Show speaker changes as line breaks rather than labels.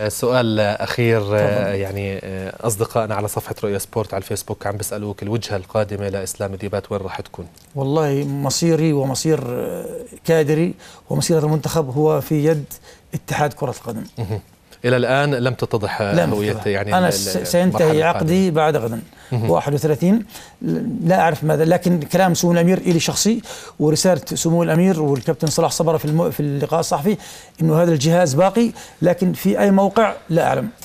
آه، سؤال اخير طبعا. آه، يعني آه، اصدقائنا على صفحه رؤيا سبورت على الفيسبوك عم بيسالوك الوجهه القادمه لاسلام ديبات وين راح تكون؟
والله مصيري ومصير كادري ومصير المنتخب هو في يد اتحاد كره القدم.
الى الان لم تتضح هويه يعني انا سينتهي عقدي
بعد غدا 31 لا اعرف ماذا لكن كلام سمو الامير الي شخصي ورساله سمو الامير والكابتن صلاح صبره في في اللقاء الصحفي انه هذا الجهاز باقي لكن في اي موقع لا اعلم